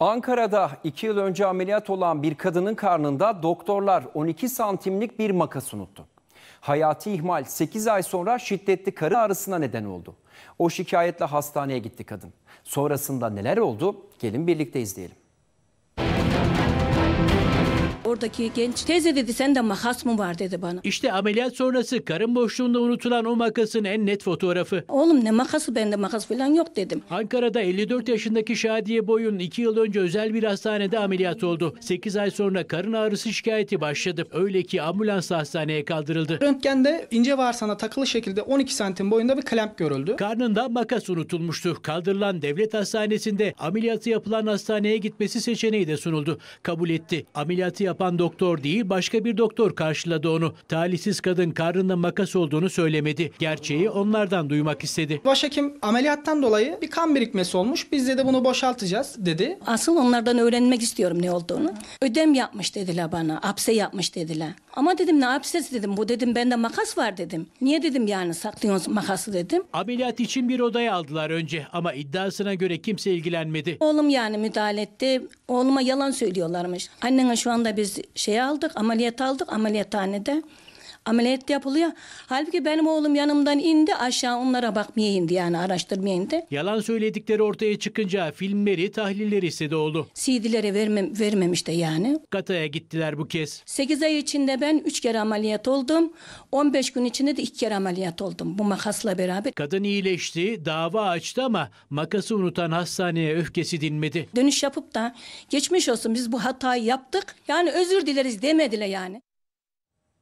Ankara'da 2 yıl önce ameliyat olan bir kadının karnında doktorlar 12 santimlik bir makas unuttu. Hayati ihmal 8 ay sonra şiddetli karın ağrısına neden oldu. O şikayetle hastaneye gitti kadın. Sonrasında neler oldu? Gelin birlikte izleyelim. Oradaki genç teyze dedi sen de makas mı var dedi bana. İşte ameliyat sonrası karın boşluğunda unutulan o makasın en net fotoğrafı. Oğlum ne makası bende makas falan yok dedim. Ankara'da 54 yaşındaki Şadiye Boyun 2 yıl önce özel bir hastanede ameliyat oldu. 8 ay sonra karın ağrısı şikayeti başladı. Öyle ki ambulansla hastaneye kaldırıldı. Röntgende ince varsana takılı şekilde 12 santim boyunda bir klemp görüldü. Karnında makas unutulmuştu. Kaldırılan devlet hastanesinde ameliyatı yapılan hastaneye gitmesi seçeneği de sunuldu. Kabul etti. Ameliyatı yap yapan doktor değil başka bir doktor karşıladı onu. Talihsiz kadın karnında makas olduğunu söylemedi. Gerçeği onlardan duymak istedi. Başhekim ameliyattan dolayı bir kan birikmesi olmuş. Biz de bunu boşaltacağız dedi. Asıl onlardan öğrenmek istiyorum ne olduğunu. Ödem yapmış dediler bana. Apse yapmış dediler. Ama dedim ne apses dedim. Bu dedim bende makas var dedim. Niye dedim yani saklıyorsun makası dedim. Ameliyat için bir odaya aldılar önce ama iddiasına göre kimse ilgilenmedi. Oğlum yani müdahale etti. Oğluma yalan söylüyorlarmış. Annene şu anda biz biz şey aldık, ameliyat aldık ameliyathanede ameliyat yapılıyor. Halbuki benim oğlum yanımdan indi aşağı onlara bakmaya indi yani araştırmaya indi. Yalan söyledikleri ortaya çıkınca filmleri, tahlilleri istedi de oldu. CD'lere vermem, vermemiş de yani. Gata'ya gittiler bu kez. 8 ay içinde ben 3 kere ameliyat oldum. 15 gün içinde de 2 kere ameliyat oldum bu makasla beraber. Kadın iyileşti, dava açtı ama makası unutan hastaneye öfkesi dinmedi. Dönüş yapıp da geçmiş olsun biz bu hatayı yaptık. Yani özür dileriz demediler yani.